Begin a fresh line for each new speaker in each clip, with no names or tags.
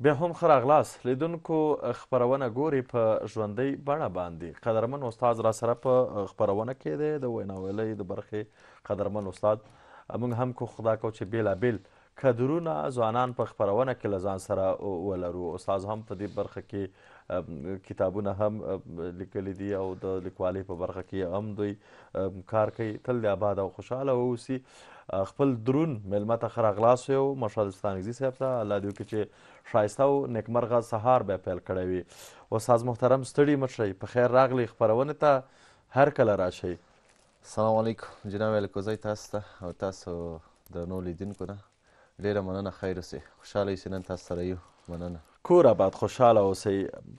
بیا هم ښه راغلاست لیدونکو خپرونه ګوري په ژوندۍ بڼه باندې قدرمن استاد را سره په خپرونه کې دی د ویناویلۍ د برخې قدرمن استاد موږ هم کو خدا کو چې بیلابیل کدرونه ځوانان په خپرونه کې له ځان سره ولرو استاد هم په دې برخه کې کتابونه هم لیکلي دي او د لیکوالۍ په برخه کې هم دوی کار کوي تل دې آباد او خوشحاله واوسي خپل درون میلمه ته ښه راغلاست یو مشال ستانګزي صاحب ته الله دې وکړي چې ښایسته او نیکمرغه سهار به پیل کړی وي استاذ محترم ستړي مه شئ په خیر راغلی خپرونې ته هر کله راشئ سلام علیکم جناب الکوزی تاسو ته او
تاسو د نو لیدونکو نه ډیره مننه خیر اوسئ خوشحاله اوسئ نن تاسو سره یو
مننه کور آباد خوشحاله اوسئ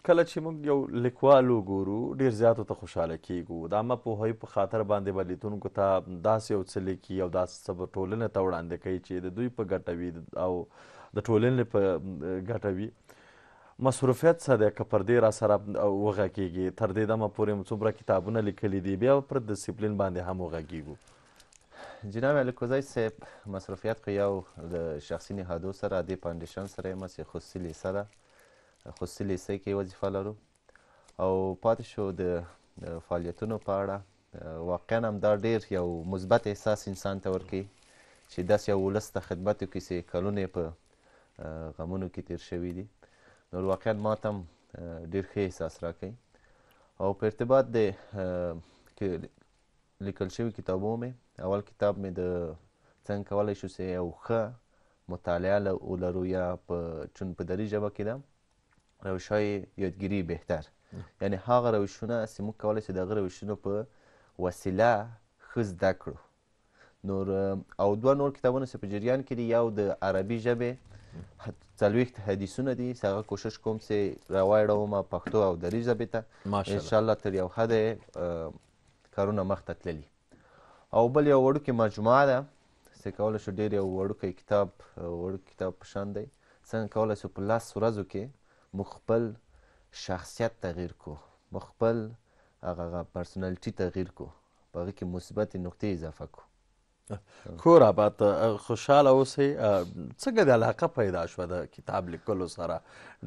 کله چې موږ یو لیکوال وګورو ډیر زیاتو ته خوشحاله کیږو د عامه پوهاوي په خاطر باندې به لیدونکو ته داسې یو څه لیکي او داسې څه به ټولنې ته وړاندې کوي چې د دوی په ګټه وي او د ټولنې په ګټه وي مصروفیت څه دی که پردې راسره وغږېږي تر دې دمه پورې مو څومره کتابونه لیکلي دي بیا پر ډسپلین باندې هم وغږېږو جناب
الکوزای صاحب مصرفیت خو یو د شخصي نهادو سره د فاونډیشن سره یم چې خصوصي لیسه ده خصوصي لیسه کې وظیفه لرو او پاتې شو د فعالیتونو په اړه واقعا هم دا ډیر یو مثبت احساس انسان ته ورکوي چې داسې یو ولس ته خدمت وکړي چې کلونه په غمونو کې تیر شوي دي نور واقعا ما ته هم ډیر ښه احساس راکوي او په ارتباط د لیکل شوي کتابو مې اول کتاب مې د څنګه کولای شو چې یو ښه مطالعه ولرو یا په چون په دري ژبه کې ده روش های یادګیري بهتر یعنی هغه روشونه چې موږ کولی شو د هغه روشونو په وسیله ښه زده کړو نور او دوه نور کتابونه چې په جریان کې دي یو د عربي ژبې څلوېښت حدیثونه دي چې هغه کوشش کوم چې راوړوم پښتو او دري ژبې ته انشاءالله تر یو حده کارونه مخته تللي او بل یو وړوکې مجموعه ده چې کولی شو ډېر یو وړوکی کتاب وړوکی کتاب په شان دی څنګه کولی شو په لس ورځو کې موږ خپل شخصیت تغییر کو موږ خپل
هغه پرسنالټي تغییر کو په هغه کې مثبتې نقطې اضافه کو کور آباد خوشاله اوسئ څنګه د علاقه پیدا شوه د کتاب لیکلو سره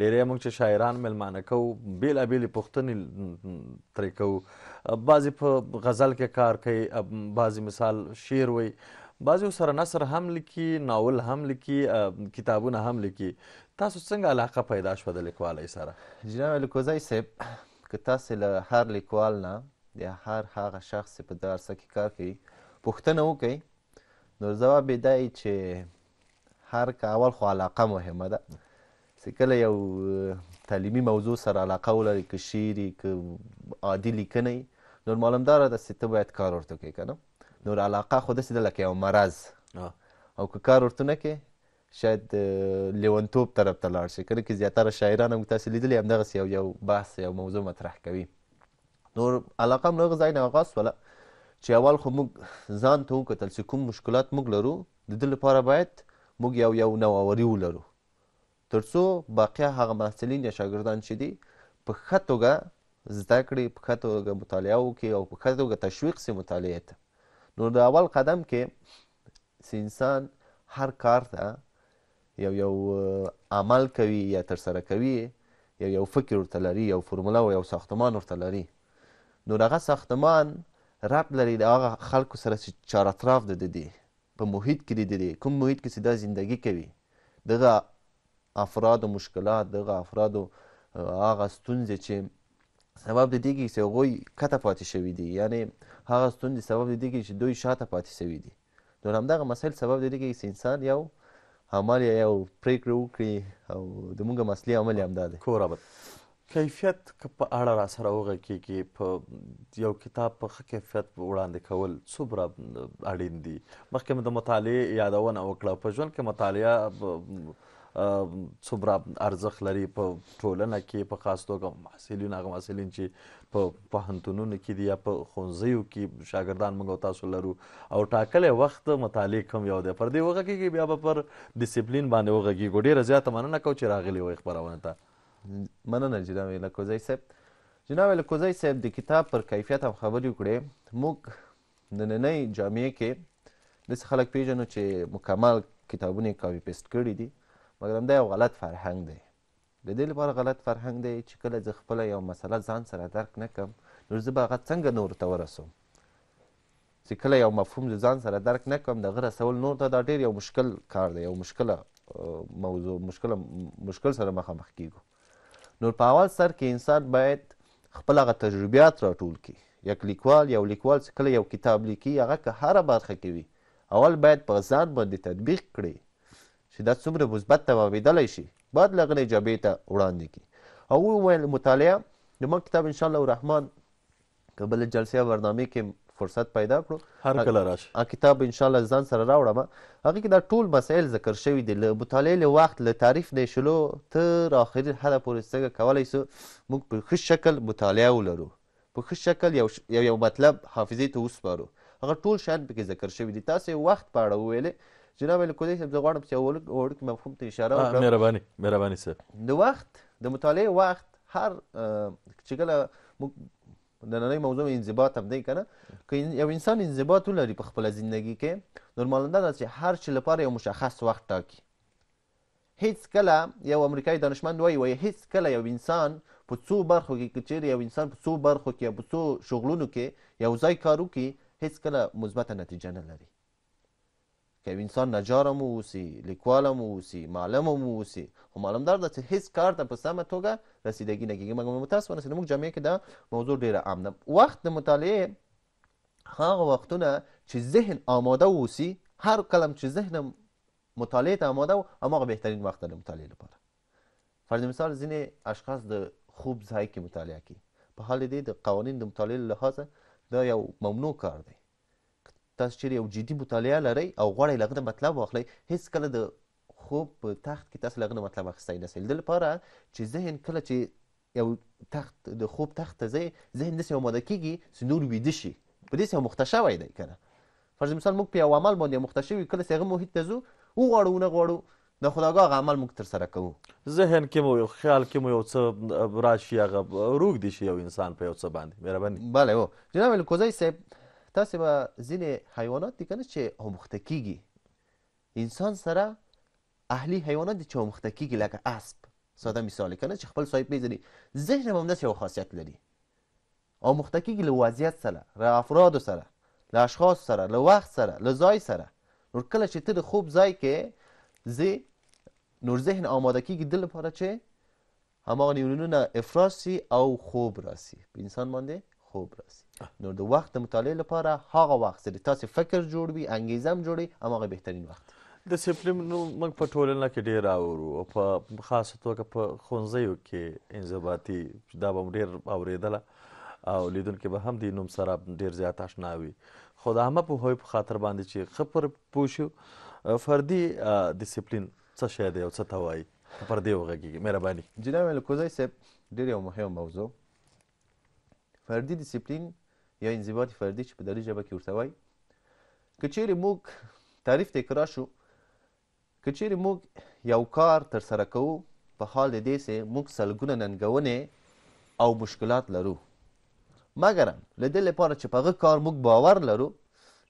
ډیری موږ چې شاعران ملمانه کوو بېلابېلې پوښتنې ترې کوو بعضې په غزل کې کار کوي بعضې مثال شعر وایي بعضې سره نثر هم لیکي ناول هم لیکي کتابونه هم لیکي تاسو څنګه علاقه پیدا شوه د لیکوالۍ سره جناب الکوزی صاحب که تاسې له هر لیکوال
نه یا هر هغه شخص په دې عرصه کې کار کوي پوښتنه وکئ نو ځواب یې دا چې هر که اول خو علاقه مهمه ده چې کله یو تعلیمي موضوع سره علاقه ولري که شعر که عادي لیکنه نور معلمداره ده چې ته باید کار ورته کوې که نه نور علاقه خو داسې ده لکه یو مرض او که کار ورته نه کوې شاید لیونتوب طرف ته لاړ شي کله کې زیاتره شاعران هم تاسو لیدلی همدغسې یو یو بحث یو موضوع مطرح کوي نور علاقه هم له هغه ځای نه آغاز شوله چې اول خو موږ ځان ته وکتل چې کوم مشکلات موږ لرو د ده لپاره باید موږ یو یو نوآوري ولرو تر څو باقی هغه محصلین یا شاګردان چې دي په ښه توګه زده کړي په ښه توګه مطالعه وکړي او په ښه توګه تشویق سي مطالعې ته نو د اول قدم کې انسان هر کار ته یو یو عمل کوي یا ترسره کوي یو یو فکر ورته لري یو فرموله او یو ساختمان ورته لري نو دغه ساختمان رب لري د هغه خلکو سره چې چار اطراف د دی په محیط کې دی دی کوم محیط کې چې دا زندگی کوي دغه افراد و مشکلات دغه افراد هغه ستونزې چې سبب د دې کې چې هغوی کته پاتې شوي دي یعنی هغه ستونزې سبب د دې کې چې دوی شاته پاتې شوي دي نو همدغه مسایل سبب د دې کې چې انسان یو عمل یو پریکړه وکړي او د موږ
مسلې عمل یې همدا دی کیفیت که په اړه را سره وغږیږي په یو کتاب په ښه کیفیت وړاندې کول څومره اړین دي مخکې مې د مطالعې یادونه وکړه په ژوند کې مطالعه څومره ارزښت لري په ټولنه کې په خاص توګه محصلین هغه محصلین چې په پوهنتونونو کې دي یا په ښوونځیو کې شاګردان موږ تاسو لرو او ټاکلی وخت مطالعې کوم یو دی پر دې وغږیږي بیا به پر ډسپلین باندې وغږیږو ډېره زیاته مننه کوم چې راغلي وئ خپرونه ته مننه جناب لکوزی صاحب جناب لکوزی صاحب د کتاب
پر کیفیت هم خبرې وکړې موږ نننۍ جامعې کې داسې خلک پیژنو چې مکمل کتابونه یې کاپي پیست کړي دي مګر همدا یو غلط فرهنګ دی د دې لپاره غلط فرهنګ دی چې کله زه خپله یو مسله ځان سره درک نه کړم نو زه به هغه څنګه نورو ته ورسوم چې کله یو مفهوم د ځان سره درک نه کوم د غره سوال نور ته دا ډیر یو مشکل کار دی یو مشکله موضوع مشکله مشکل سره مخامخ کیږو نور په اول سر کې انسان باید خپل هغه تجربیات راټول کړي یک لیکوال یو لیکوال چې کله یو کتاب لیکي هغه که هره برخه کې وي اول باید په ځان باندې تطبیق کړي چې دا څومره مثبت تمامیدلی شي باید له هغې جبهې ته وړاندې کړي او وویل مطالعه زموږ کتاب انشاءالله الرحمن که بلې جلسې برنامې کې فرصت پیدا کړو هر کله راشي ا کتاب ان شاء الله ځان سره راوړم هغه کې دا ټول مسایل ذکر شوی دي له مطالعې له وخت له تعریف نه شلو تر اخري حده پورې څنګه کولای سو موږ په ښه شکل مطالعه ولرو په ښه شکل یو یو, یو مطلب حافظې ته وسپارو هغه ټول شان پکې ذکر شوی دي تاسو وخت په اړه وویلې جناب الکودی صاحب زه غواړم چې اول وړوکي مفهوم ته اشاره وکړم مهرباني
مهرباني صاحب
د وخت د مطالعې وخت هر چې کله موږ د نړۍ موضوع انضباط هم دی کنه که یو انسان انضباط ولري په خپل ژوندۍ کې نورمالنده ده چې هر څه لپاره یو مشخص وخت ټاکي هیڅ کله یو امریکایي دانشمند وایي وایي هیڅ کله یو انسان په څو برخو کې که چیرې یو انسان په څو برخو کې یا په څو شغلونو کې یو ځای کار وکړي هیڅکله مثبته نتیجه نه لري که انسان نجارم واوسي لیکوالم واوسي معلمم واوسي خو معلمدار ده چې هیڅ کار ته په سمه توګه رسیدګي نه کېږي مګر متاسفانه زموږ جامعه کې دا موضوع ډېره عام ده وخت د مطالعې هغه وختونه چې ذهن آماده واوسي هر کلم چې ذهن مطالعې ته آماده و هماغه بهترین وخت د مطالعې لپاره فرض مثال ځینې اشخاص د خوب ځای کې مطالعه کوي په حال دې د قوانین د مطالعې لحاظه دا یو ممنوع کار دی تاسو چیرې یو جدي مطالعه لرئ او غواړئ له هغه نه مطلب واخلئ هېڅکله د خوب په تخت کې تاسو له هغه نه مطلب اخیستی نسئ د لپاره چې ذهن کله چې یو تخت د خوب تخت ته ځئ ذهن داسې یو ماده کېږي چې نور ویده شي په دې یو مخته شوی دی که نه فرض مثال موږ په یو عمل باندې مخته
شوي کله چې هغه محیط ته ځو وغواړو ونه غواړو د خداګاه هغه عمل موږ ترسره کوو ذهن کې مو یو خیال کې مو یو څه راشي هغه روږدي شي یو انسان په یو څه باندې مهرباني بله هو جناب الکوزی صاحب تاسې به ځینې حیوانات دي که نه چې آموخته کیږي
انسان سره اهلی حیوانات دي چې آموخته کیږي لکه اسب ساده مثال که نه چې خپل صاحب میزني ذهن هم همداسې یو خاصیت لري آموخته کیږي له وضعیت سره له افرادو سره له اشخاصو سره له وخت سره له ځای سره نور کله چې ته د خوب ځای کې ځې نور ذهن آماده کیږي د لپاره چې هماغه نیورونونه افراز شي او خوب راسي په انسان باندې خوب راسي نو د وخت د مطالعې لپاره هغه وخت چې تاسو فکر جوړ وي انګیزه هم جوړي
هماغه بهترین وخت د سپلیم نو موږ په ټولنه کې ډیر اورو او په خاصه توګه په خونځیو کې انضباطي دا به ډیر اوریدله او لیدونکو به هم د نوم سره ډیر زیات آشنا وي خو د همه په هوی په خاطر باندې چې خبر پوښو فردي ډیسپلین څه شی دی او څه ته وایي پر دې وغږیږي مهرباني جناب الکوزی صاحب ډیر یو مهم موضوع فردي ډیسپلین
یا انضباط فردي چې په داري ژبه کې ورته وایي که چیرې موږ تعریف تکرار شو که چیرې موږ یو کار ترسره کوو په حال د دې سه موږ سلګونه ننګونې او مشکلات لرو مګر له دې لپاره چې په هغه کار موږ باور لرو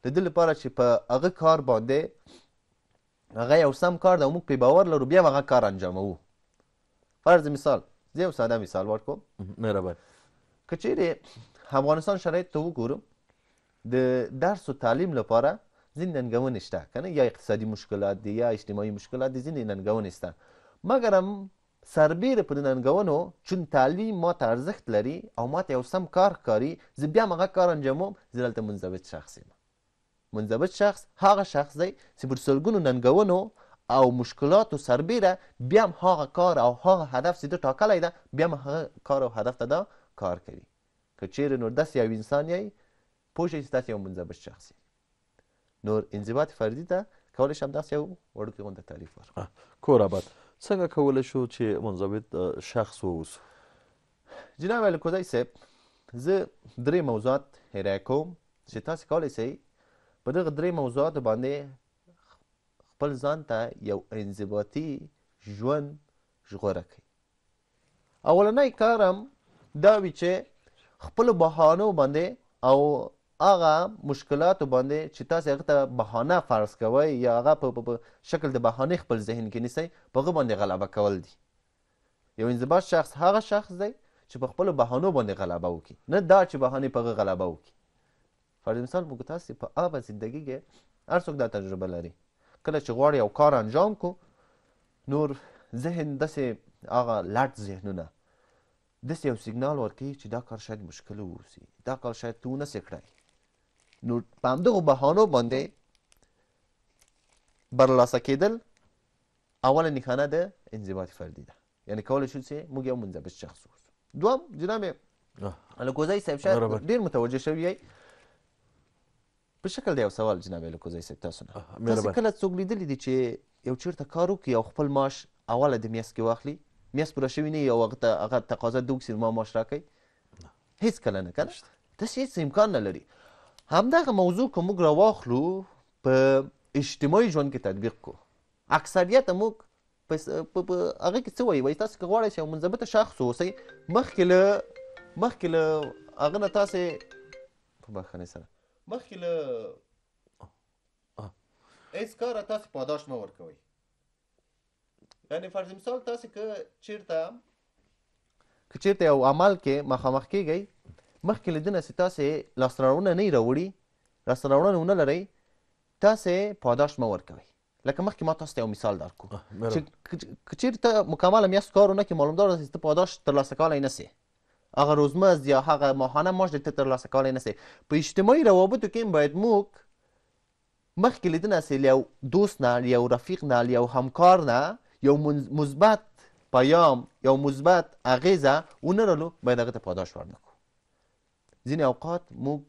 له دې لپاره چې په هغه کار باندې هغه یو سم کار ده موږ پې باور لرو بیا هغه کار انجاموو فرض مثال زه یو ساده مثال ورکوم مهربان کچېرې افغانستان شرایط ته وګورو د درس و تعلیم لپاره ځینې ننګونې شته کنه یا اقتصادي مشکلات دي یا اجتماعي مشکلات دي ځینې ننګونې شته مګر هم سربیره په ننګونو چون تعلیم ما ته ارزښت لري او ما ته یو سم کار ښکاري زه بیا هم هغه کار انجاموم زه دلته منضبط شخص یم منضبط شخص هغه شخص دی چې پر سلګونو ننګونو او مشکلاتو سربیره بیا هم هغه کار او هغه هدف چې ده ټاکلی ده بیا هم هغه کار او هدف ته ده کار کوي که چیرې نور داسې یو انسان یی پوه شئ چې تاسې یو منضبط شخص یی نور انضباط فردي ته کولی شم داسې یو وړوکی غونده تعریف ورکړم
کور آباد څنګه کولی شو چې منضبط شخص واوسو جناب الکوزی صاحب زه درې
موضوعات هرایه کوم چې تاسې کولی سئ په دغه درې موضوعاتو باندې خپل ځان ته یو انضباطي ژوند ژغوره کوي اولنی کارم دا وی چې خپل بهانو باندې او هغه مشکلات باندې چې تاسو هغه ته بهانه فرض کوئ یا هغه په شکل د بهانه خپل ذهن کې نیسئ په هغه باندې غلبه کول دي یو انضباط شخص هغه شخص دی چې په خپل بهانو باندې غلبه وکړي نه دا چې بهانه په غلبه وکړي فرض مثال موږ تاسو په هغه زندگی کې هر څوک دا تجربه لري کله چې غواړي یو کار انجام کو نور ذهن داسې هغه لټ ذهنونه داسې یو سیګنال ورکوي چې دا کار شاید مشکل واوسي دا کار شاید ته ونه کړی نو په همدغو بهانو باندې برلاسه کېدل اوله نښانه د انضباط فردي ده یعنی کولی شو چې موږ یو منضبط شخص اوسو دوم جناب الکوزی صاحب شاید ډېر متوجه شوي یئ په شکل د یو سوال جناب الکوزی صاحب تاسو نه تاسو کله څوک لیدلی دي چې یو چېرته کار وکړي او خپل معاش اوله د میاشت کې واخلي میاس پوره شوی نه یو وخت هغه تقاضا د سینما معاش راکړي هیڅ کله نه کنه داسې هیڅ امکان نه لري همدغه موضوع که موږ راواخلو په اجتماعي ژوند کې تطبیق کو اکثریت موږ په هغه کې څه وایي وایي تاسو که غواړئ چې یو منضبطه شخص اوسئ مخکې له مخکې له هغه نه تاسې په بخښنې سره مخکې له هېڅ کاره تاسو پاداش مه ورکوئ یعنی فرض مثال تاسو که چیرته که چیرته یو عمل کې مخامخ کیږئ مخکې له دینه چې تاسې لاسته راوړنه نه راوړي لاسته راوړنه ونه لرئ تاسې پاداش مه ورکوئ لکه مخکې ما تاسو ته یو مثال درکو چې چیرته مکمله میاشت کار ونه کې معلومدار چې ته پاداش ترلاسه کولی نه سې هغه روزمز یا هغه ماهانه معاش درته ترلاسه کولی نه سې په اجتماعي روابطو کې باید موږ مخکې له دینه چې له یو دوست نه له یو رفیق نه له یو همکار نه یو مثبت پیام یا مثبت اغیزه او نرالو باید هغه ته پاداش ورنکو ځینې اوقات موږ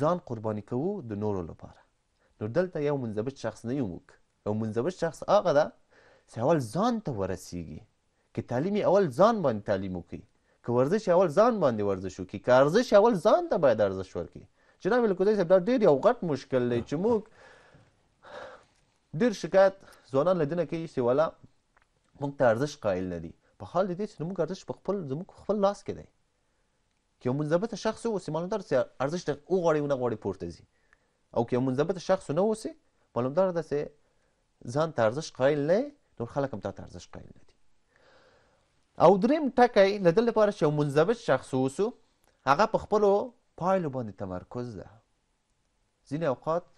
ځان قرباني کوو د نورو لپاره نو دلته یو منضبط شخص نه یو موږ یو منضبط شخص هغه ده چې اول ځان ته ورسیږي که تعلیم اول ځان باندې تعلیم وکړي که ورزش اول ځان باندې ورزش وکړي که ارزش اول ځان ته باید ارزش ورکړي جناب الکوزی صاحب دا ډېر یو غټ مشکل دی چې موږ ډېر شکایت ځوانان له دینه کوي چې والا موږ ته ارزښت قایل نه دي په حال د دې چې زموږ ارزښت په خپل زموږ خپل لاس کې دی که یو منضبطه شخص واوسي مالومدار چې ارزښت وغواړي ونه غواړي پورته ځي او که یو منضبطه شخص نه اوسي مالومدار ده چې ځان ته ارزښت قایل نه نور خلک هم تا ته ارزښت قایل نه دي او دریم ټکی له دې لپاره چې یو منضبط شخص واوسو هغه په خپلو پایلو باندې تمرکز ده ځینې اوقات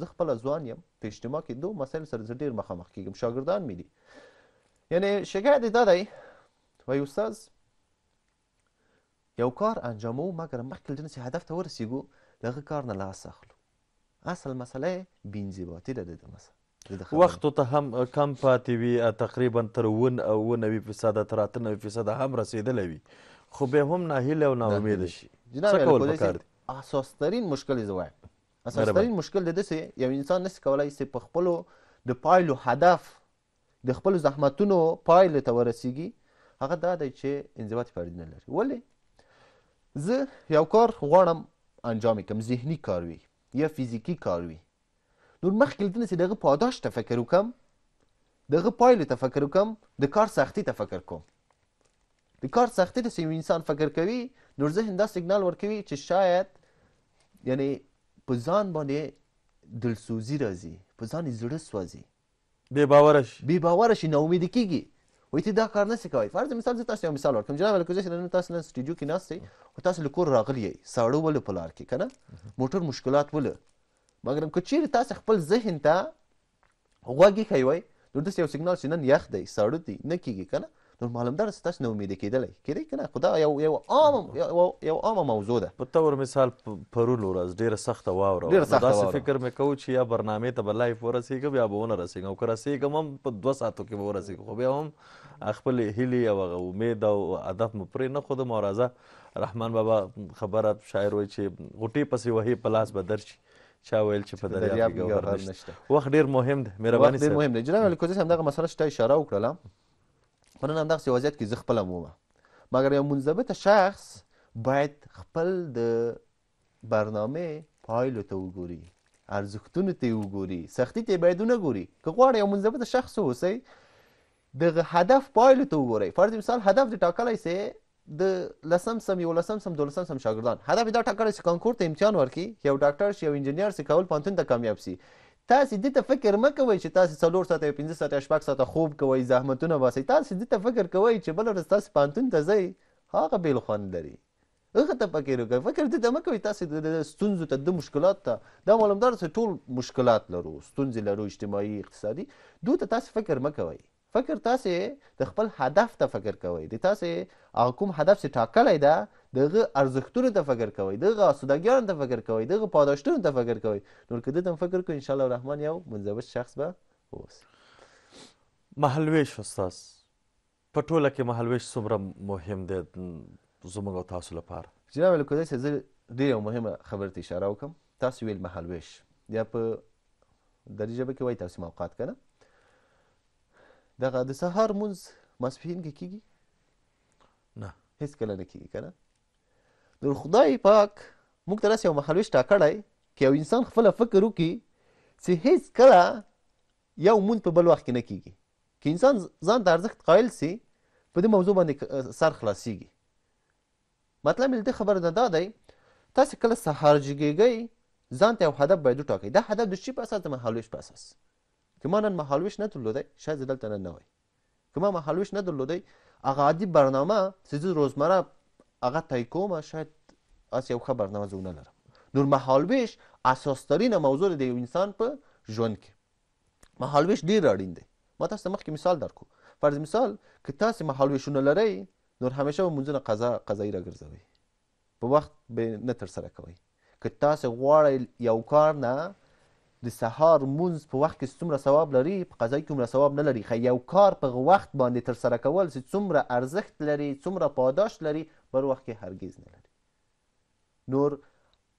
زه خپله ځوان یم په اجتماع کې دوه مسایلو سره زه ډېر مخامخ کېږم شاګردان مې دي یعنی شکایت دا دی وای استاز یو کار انجامو مګر مخکې د نسی هدف ته ورسیږو دغه کار نه لاس اخلو اصل مسله بینزیباتي ده
د مثلا وخت ته هم کم پاتې وي تقریبا تر ون او نوي فیصد تر اته نوي فیصد هم رسیدلی وي خو به هم ناهیله او ناامید شي جناب اساسترین مشکل زوای اساسترین مشکل د دې یو انسان نس کولای
سي په خپل د پایلو هدف د خپل زحمتونو پایلې ته ورسیږي هغه دا دی چې انضباط فردي نه لري ولې زه یو کار غواړم انجام کړم ذهني کار وي یا فزیکي کار وي نور مخکې له دې چې د هغه پاداش ته فکر وکړم د هغه پایلې ته فکر وکړم د کار سختي ته فکر کوم د کار سختي ته چې انسان فکر کوي نور ذهن دا سیګنال ورکوي چې شاید یعنی په ځان باندې دلسوزي راځي په ځان یې زړه سوځي بی باور شي بی باور شي نه امید کیږي وایي ته دا کار نه سې کوئ فرض مثال زه تاسو یو مثال ورکړم جناب الکوزیشن نن تاسو نن سټوډیو کې ناست یئ خو تاسو له کور راغلي یئ ساړه ولې په لار کې که نه موټر مشکلات ولې مګر که چیرې تاسو خپل ذهن ته غوږ ایښی وی نو داسې یو سیګنال چې نن یخ دی ساړه دی نه کیږي که نه نو معلومدار ستاسو نه امید کېدلی کېدی کنه خدا یو یو عام یو عام موضوع ده په تور
مثال پرون ورځ ډیره سخته واوره ډیره سخته واوره فکر مې کوم چې یا برنامه ته بلای ورسېږم یا به ونه رسېږم او که رسېږم هم په دوه ساعتو کې به ورسېږم خو بیا هم خپل هیلې او امید او هدف مو پرې نه خودم او راځه رحمان بابا خبره شاعر وایي چې غوټې پسې وهي په لاس به درشي چا ویل چې په دریاب کې ګوهر نشته وخت ډیر مهم دی مهرباني سره ډیر مهم دی جناب الکوزی هم دغه مسله شته اشاره وکړه
په نن همدغسې وضعیت کې زه خپله مومه مګر یو منضبطه شخص باید خپل د برنامې پایلو ته وګوري ارزښتونو ته یې وګوري سختي ته یې باید ونه ګوري که غواړئ یو منضبطه شخص واوسئ دغه هدف پایلو ته وګورئ فرض مثال هدف دې ټاکلی سئ د لسم سم یو لسم سم دولسم سم شاګردان هدف یې دا ټاکلی چې کانکور ته امتحان ورکړي یو ډاکټر شي یو انجینیر شي کول پوهنتون ته کامیاب شي تاسې دې ته فکر مه کوئ چې تاسې څلور ساعته یا پنځه ساعته یا شپږ ساعته خوب کوئ زحمتونه باسئ تاسې دې ته فکر کوئ چې بله ورځ تاسې پوهنتون ته ځئ هغه بېل خوند لري هغه ته پکې وکړئ فکر دې ته مه کوئ تاسې د ستونزو ته د مشکلات ته دا معلومدار چې ټول مشکلات لرو ستونزې لرو اجتماعي اقتصادي دوی ته تاسې فکر مه کوئ فکر تاسې د خپل هدف ته فکر کوئ د تاسې هغه کوم هدف چې ټاکلی ده دغه ارزښتونو ته فکر کوئ دغه سوداګرانو ته فکر کوئ دغه پاداشتونو ته فکر کوئ نور که دته فکر کوئ انشاءالله رحمان یو
منضبط شخص به اوسي محلویش استاذ په ټوله کې محلویش څومره مهم دی زموږ او تاسو لپاره
جناب الکودی صاحب زه ډېره مهمه خبرې ته اشاره وکړم تاسو ویل محلویش یا په دري ژبه کې وایي تاسو موقعات که نه دغه د سهار مونځ ماسپښین کې کیږي نه هیڅکله نه کیږي که نه نو خدای پاک موږ ته داسې یو مهالویش ټاکړی که یو انسان خپله فکر وکړي چې هیڅکله یو مونځ په بل وخت کې نه کیږي که انسان ځان ته ارزښت قایل سي په دې موضوع باندې سر خلاصیږي مطلب یې د خبره نه دا دی تاسې کله سهار جګېږئ ځان ته یو هدف باید وټاکئ دا هدف د چی په اساس د مهالویش په اساس که ما نن مهالویش نه درلودی شاید زه دلته نن نه وای که ما مهالویش نه درلودی هغه عادي برنامه چې زه روزمره هغه طی کوم شاید اس یو خبر نه زونه لرم نور مهالویش اساسترین موضوع د یو انسان په ژوند کې مهالویش ډیر اړین دی ما تاسو مخکې مثال درکو فرض مثال که تاسو مهالویشونه لرئ نور همیشه به مونځونه قضا قضایي راګرځوئ په وخت به نه ترسره کوئ که تاسو غواړئ یو کار نه د سهار مونځ په وخت کې څومره ثواب لري په قضا کې هومره ثواب نه لري خو یو کار په وخت باندې ترسره کول چې څومره ارزښت لري څومره پاداش لري بر وخت کې هرگیز نه لري نور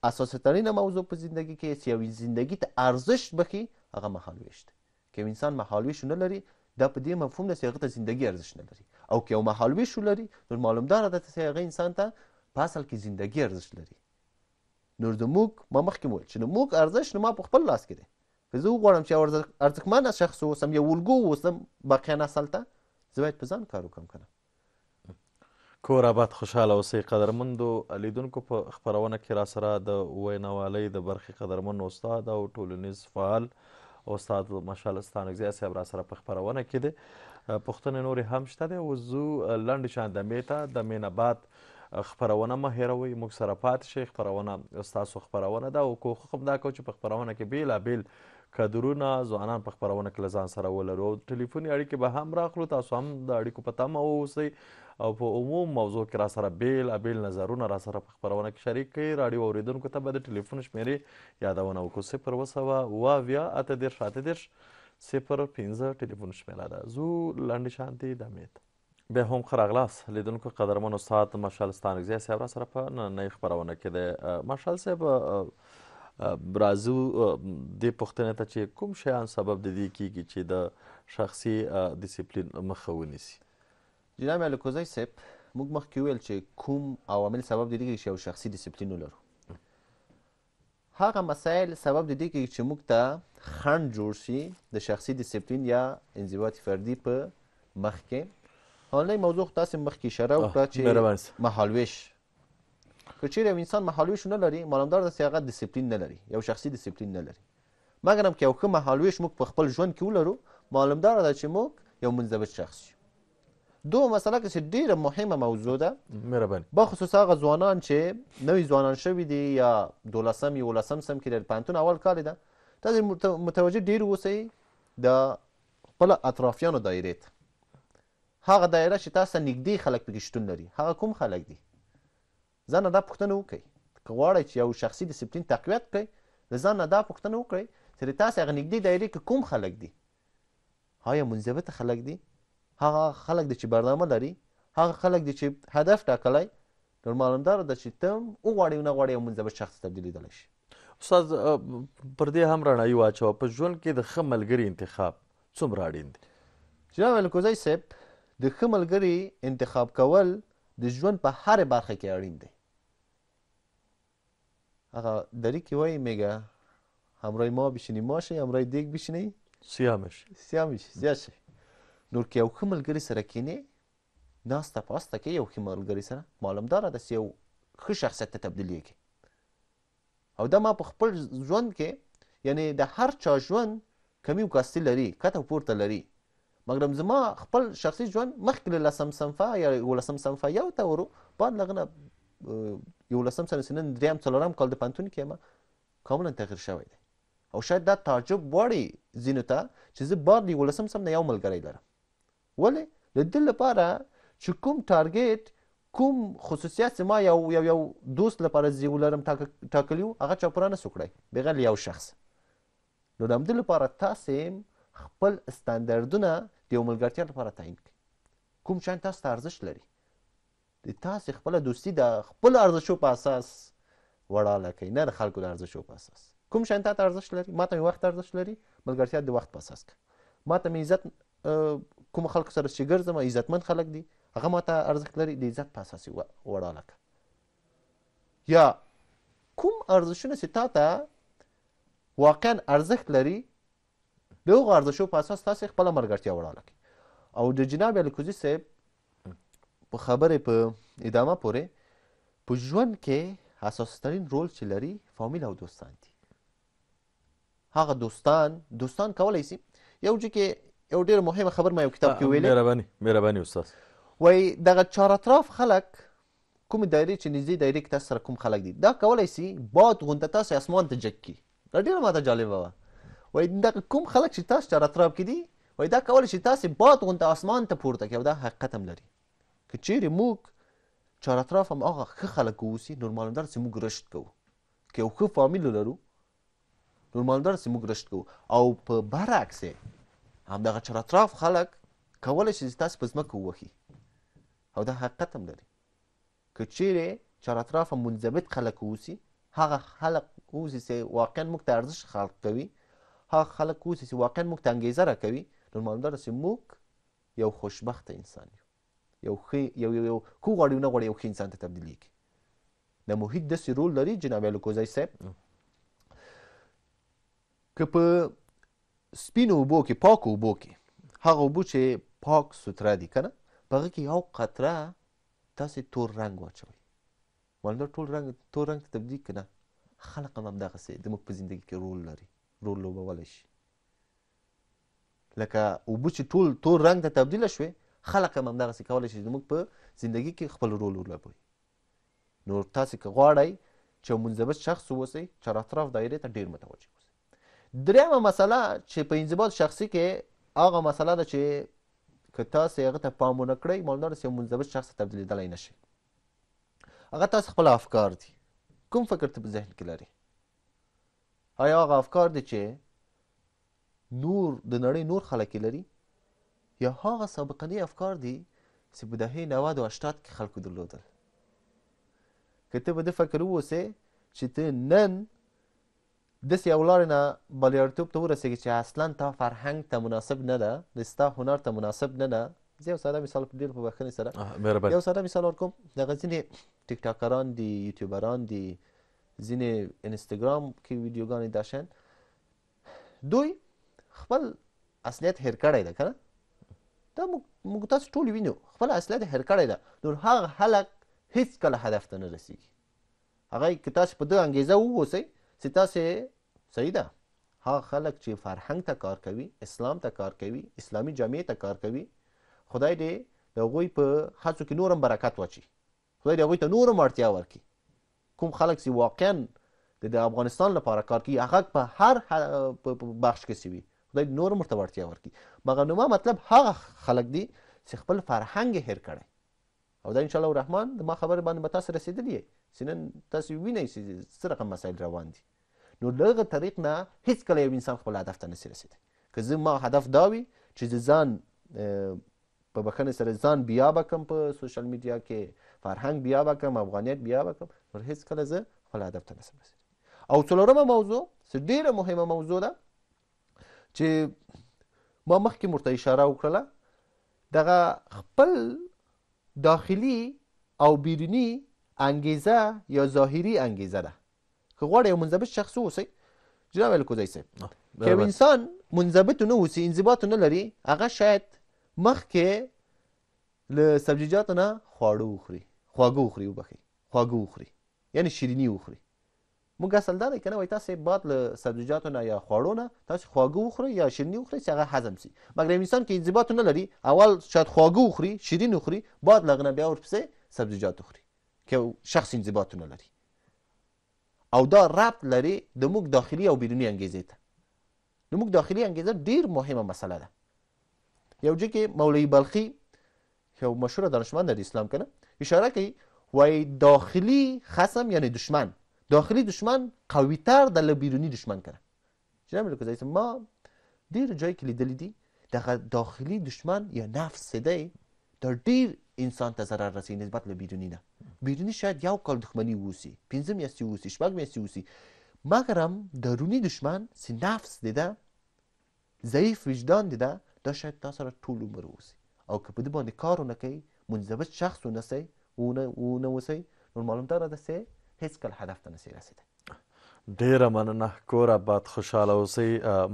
اساسه ترین موضوع په زندگی کې چې یوې زندگی ته ارزش بخي هغه مهال ویش دی که انسان مهال ویش نه لري دا په دې مفهوم ده چې هغه ته زندگی ارزش نه لري او که یو مهال ویش ولري نور معلومداره ده چې هغه انسان ته په اصل کې زندگی ارزش لري نور د موږ ما مخکې وویل چې د موږ ارزش نو ما په خپل لاس کې دی که زه وغواړم چې ارزښتمنه شخص واوسم یو الګو واوسم باقیانه اصل ته زه باید په ځان کار وکړم که نه
کور آباد خوشحاله اوسئ قدرمندو لیدونکو په خپرونه کې را سره د وینوالۍ د برخې قدرمن استاد او ټولنیز فعال استاد مشال ستانکزی صاحب را سره په خپرونه کې دی پوښتنې نورې هم شته دی او زو لنډې شاندمې ته د مینه بعد خپرونه مه هیروئ موږ سره پاتې شئ خپرونه ستاسو خپرونه ده او کوښښ هم دا کوو چې په خپرونه کې بېلابېل کادرونه ځوانان په خپرونه کې ځان سره ولرو او ټلیفوني اړیکې به هم راخلو تاسو هم د اړیکو په تمه واوسئ او په عموم موضوع کې را سره بیل ابیل نظرونه را سره په خپرونه کې شریک کړئ راډیو اوریدونکو ته به د ټلیفون شمیرې یادونه وکړو صفر اوه سوه اوه اویا اته دېرش اته دېرش صفر پنځه ټلیفون شمیره ده زو لنډې شانتې دمید بیا هم ښه راغلاست لیدونکو قدرمن استاد مشال ستانکزی صاحب را سره په نننۍ خپرونه کې دی مشال صاحب برازو د پښتنه ته چې کوم شیان سبب د دې کیږي چې د شخصي ډیسپلین مخاوني سي جناب الکوزای سپ موږ مخکې ویل چې کوم عوامل سبب د دې کیږي چې یو شخصي ډیسپلین ولرو
هغه مسایل سبب د دې کیږي چې موږ ته خند جوړ شي د شخصي ډیسپلین یا انضباط فردي په مخ کې هلنۍ موضوع تاسو مخکې اشاره وکړه چې مهالویش که چیرې یو انسان مهالویش نه لري مالامدار داسې هغه دیسپلین نه لري یو شخصي دیسپلین نه لري مګر هم که یو ښه مهالویش موږ په خپل ژوند کې ولرو مالامدار ده چې موږ یو منضبط شخص شو دو مسله که چې ډیره مهمه موضوع ده مهرباني با خصوص هغه ځوانان چې نوی ځوانان شوي دي یا دولسم یولسم سم کې د پوهنتون اول کال ده تاسې متوجه ډیر اوسئ د خپل اطرافیانو دایرې ته هغه دایره چې تاسو نږدې خلک پکې شتون لري هغه کوم خلک دي ځان دا پوښتنه وکړئ که غواړئ چې یو شخصي ډسپلین تقویت کړئ د ځان دا پوښتنه وکړئ چې د تاسې هغه نږدې دایرې کې کوم خلک دي آیا منضبط خلک دي هغه خلک دي چې برنامه لري هغه خلک دي چې هدف ټاکلی نور معلومداره ده چې ته وغواړې ونه غواړې یو
منضبط شخص تبدیلېدلی شي استاد پر دې هم رڼایي واچوه په ژوند کې د ښه ملګري انتخاب څومره اړین دی جناب الکوزی صاحب د ښه ملګري
انتخاب کول د ژوند په هرې برخه کې اړین دی آقا داری که وای میگه همراه ما بشینی ماشه همراه دیگ بشینی سیامش سیامش زیاشه نور که یو ښه ملګري سره کینې ناسته پاسته کې یو ښه ملګري سره معلومداره ده چې یو ښه شخصیت ته تبدیلیږي او دا ما په خپل ژوند کې یعنی د هر چا ژوند کمی او کاستی لري کته پورته لري مګر زما خپل شخصي ژوند مخکې له لسم صنفه یا ولسم صنفه یو ته ورو بعد لغنه یولسم سره سنن دریم څلورم کال د پنتون کې ما کاملا تغیر شوی دی او شاید دا تعجب وړي ځینو ته چې زه بار د یولسم سم نه یو ملګری لرم ولې د دې لپاره چې کوم ټارګېټ کوم خصوصیت ما یو یو یو دوست لپاره زی ولرم ټاکلی وو هغه چا پوره نه سو کړی بغیر یو شخص نو د همدې لپاره تاسې خپل استانداردونه د یو ملګرتیا لپاره تعیین کړئ کوم شیان تاسو ته ارزښت لري د تاسې خپله دوستي د خپل ارزشو په اساس وړاله کوي نه د خلکو د ارزشو په اساس کوم شیان تا ته ارزښت لري ما ته وخت ارزښت لري ملګرتیا د وخت په اساس کوي ما ته مې عزت کوم خلکو سره چې ګرځم عزتمند خلک دي هغه ما ته ارزښت لري د عزت په اساس یې وړاله کوه یا کوم ارزښتونه چې تا ته واقعا ارزښت لري د هغو ارزښتو په اساس تاسې خپله ملګرتیا وړاله کوي او د جناب الکوزي صاحب په خبرې په ادامه پورې په ژوند کې اساسترین رول چې لري فامیل او دوستان دي هغه دوستان دوستان کولی سي یو چې کې یو ډېره مهمه خبر ما یو کتاب کې ویلې مهرباني
مهرباني استاد
وایي دغه چار اطراف خلک کومې دایرې چې نږدې دایرې کې تاسو سره کوم خلک دي دا کولی سي باد غونده تاسو اسمان ته جګ کړي دا ډېره ماته جالبه وه وایي دغه کوم خلک چې تاسو چار اطراف کې دي وایي دا کولی شي تاسې باد غونده اسمان ته پورته کړي او دا حقیقت هم لري که چیرې موږ چار اطراف هم هغه ښه خلک واوسي نورمالم داسې موږ رشد کوو که یو ښه فامیل ولرو نورمالم داسې موږ رشد کوو او په برعکس یې همدغه چار اطراف خلک کولی شي چې تاسې په ځمکه ووهي او دا حقیقت هم لري که چیرې چار اطراف هم منضبط خلک واوسي هغه خلک اوسي چې واقعا موږ ته ارزښت خلق کوي هغه خلک اوسي چې واقعا موږ ته انګیزه راکوي نورمالم داسې موږ یو خوشبخته انسان یو یو خې یو یو خو غواړي نه غواړي یو ښه انسان ته تبدیلیږي د محیط داسې رول لري جناب الکوزی صاحب که په سپینو اوبو کې پاکو اوبو کې هغه اوبو چې پاک سوتره دي که نه په هغه کې یو قطره تاسې تور رنګ واچوئ مالدار ټول رنګ تور رنګ ته تبدیل کړه خلق هم همدغسې زموږ په زندګي کې رول لري رول لوبولی شي لکه اوبه چې ټول تور رنګ ته تبدیله شوې خلک هم همدغسې کولی شي زموږ په زندګي کې خپل رول ولوبوي نو تاسې که غواړئ چې منضبط شخص واوسئ چار اطراف دایرې ته ډیر متوجه اوسئ دریمه مسله چې په انضباط شخصي کې هغه مسله ده چې که تاسې هغه ته پام ونه کړئ معلومدار یو منضبط شخص ته تبدیلېدلی نه شئ هغه تاسې خپل افکار دي کوم فکر ته په ذهن کې لرئ آیا هغه افکار دي چې نور د نړۍ نور خلک لري یا هغه سابقني افکار دي چې په دهې نود او هشتاد کې خلکو درلودل که ته به د فکر واوسې چې ته نن داسې یو لارې نه بریالیتوب ته ورسېږې چې اصلا تا فرهنګ ته مناسب نه ده د ستا هنر ته مناسب نه ده زه یو ساده مثال په ډېر په بښنې سره یو ساده مثال ورکوم دغه ځینې ټیک ټاکران دي یوټیوبران دي ځینې انستګرام کې ویډیوګانې داشن دوی خپل اصلیت هیر کړی ده که نه دا موږ تاسو ټول وینو خپل اصله د هر کړی ده نو هغه خلک هیڅ کله هدف ته نه رسیږي هغه که تاسو په دغه انګیزه ووسئ چې تاسې صحیح ده هغه خلک چې فرهنګ ته کار کوي اسلام ته کار کوي اسلامي جامعې ته کار کوي خدای دې د هغوی په هڅو کې نور هم برکت واچي خدای دې هغوی ته نور هم اړتیا ورکړي کوم خلک چې واقعا د افغانستان لپاره کار کوي هغه په هر بخش کې وي خدای نور مرته وړتیا ورکړي مغنومه مطلب هغه خلک دي چې خپل فرهنګ هیر کړی او دا انشاءالله الرحمن د ما خبرې باندې به تاسو رسېدلي یئ چې نن تاسو وینئ چې څه رقم مسایل روان دي نو له هغه طریق نه هېڅکله یو انسان خپل هدف ته نسي رسېدی که زما هدف دا وي چې زه ځان په بخښنې سره ځان بیا بکم په سوشل میډیا کې فرهنګ بیا بکم افغانیت بیا بکم نور هېڅکله زه خپل هدف ته نسم رسېدی او څلورمه موضوع چې ډېره مهمه موضوع ده چې ما مخکې مرته اشاره وکړله دغه خپل داخلي او بیرونی انګیزه یا ظاهری انګیزه ده که غواړئ یو منضبط شخص واوسئ جناب الکوزی صاحب که یو انسان منضبط نه اوسي انضباط نه لري هغه شاید مخکې له سبزیجاتو نه خواړه وخوري خواږه وخوري وبخي خواږه وخوري یعنی شیریني وخوري موږ اصل دا دی که نه وایي تاسې باد له سبزیجاتو نه یا خوړو نه تاسې خواږه وخورئ یا شیریني وخورئ چې هغه هضم سي مګر انسان کې انضباط نه لري اول شاید خواږه وخوري شیرین وخوري باد له هغه نه بیا ورپسې سبزیجات وخوري که شخص انضباط نه لري او دا ربط لري د موږ داخلي او بیروني انګیزې ته د موږ داخلي انګیزه ډیر مهمه مسله ده یو جې کې مولوی بلخي یو مشهور دانشمند د اسلام کنه اشاره کوي وایي داخلي خصم یعنی دشمن داخلی دشمن قوی تر در بیرونی دشمن کنه جناب لکوزایس ما دیر جایی که لیدلی دی در داخلی دشمن یا نفس صده در دیر انسان ته ضرر رسی نسبت له بیرونی نه بیرونی شاید یو کال دښمنی ووسی پنځه میاشتې ووسی شپږ میاشتې ووسی مګر هم دروني دشمن سی نفس دیده ضعیف وجدان دیده دا شاید تا سره ټول عمر ووسی او که په دې باندې کار ونکوي منضبط شخص ونسی ونه ونوسی نو معلومداره ده سه هیڅ کله هدف ته نسی رسیدي
ډیره مننه کور آباد خوشاله اوسئ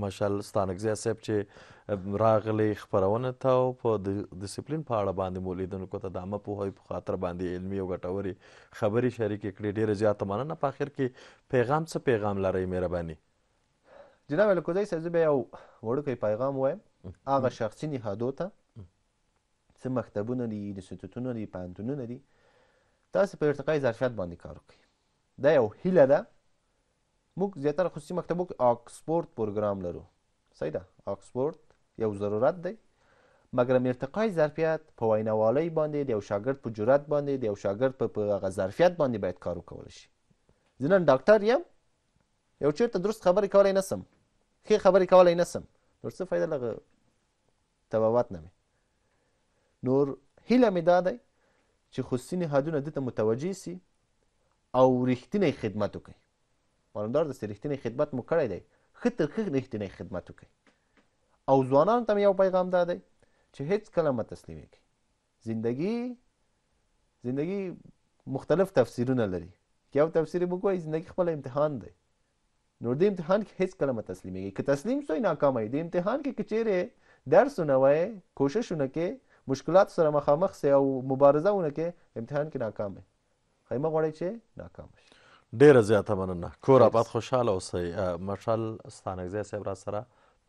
مشال ستانکزیا صاحب چې راغلی خبرونه ته او په ډیسپلین په اړه باندې مو لیدونکو ته د عامه پوهې په خاطر باندې علمي او ګټورې خبرې شریکې کړې ډیره زیاته مننه په آخر کې پیغام څه پیغام لرئ مهرباني
جناب الکوزی صاحب زه به یو وړوکی پیغام وایم هغه شخصي نهادو ته څه مکتبونه دي انسټیټوتونه دي پوهنتونونه دي تاسو په ارتقای ظرفیت باندې کار وکړئ دا یو هیله ده موږ زیاتره خصوصي مکتبو کې آکسفورد پروګرام لرو صحیح ده آکسفورد یو ضرورت دی مګر ارتقای ظرفیت په ویناوالۍ باندې د یو شاګرد په جرأت باندې د یو شاګرد په هغه ظرفیت باندې باید کار وکولی شي زه نن ډاکټر یم یو چیرته درست خبرې کولی نه سم ښې خبرې کولی نه سم نور څه فایده لغه تبوت نه نور هیله مې دا دی چې خصوصي نهادونه ده ته متوجه سي او رښتینی خدمت وکړئ مالندار داسې رښتینی خدمت مو کړی دی ښه تر ښه رښتینی خدمت وکړئ او ځوانانو ته مې یو پیغام دا دی چې هیڅکله مه تسلیمېږئ زندگی زندگی مختلف تفسیرونه لري یو تفسیر موږ وایي زندگی خپل امتحان دی نو د امتحان کې هیڅ کله مه تسلیمېږئ که تسلیم شوئ ناکامه د امتحان کې که چیرې درس ونه وایې کوشش ونه کې مشکلات سره مخامخ سئ او مبارزه ونه کې امتحان کې ناکام خیمه غواړئ چې
ناکام شي ډیره زیاته مننه کور آباد خوشحاله اوسئ مشال ستانکزی صاحب را سره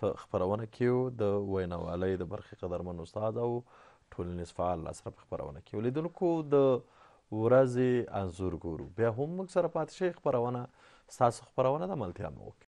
په خپرونه کې د ویناوالۍ د برخې قدرمن استاد او ټولنیز فعال را سره په خپرونه کې ولیدونکو د ورځې انځور ګورو بیا هم موږ سره پاتې شئ خپرونه ستاسو خپرونه د ملتیا مو وکړئ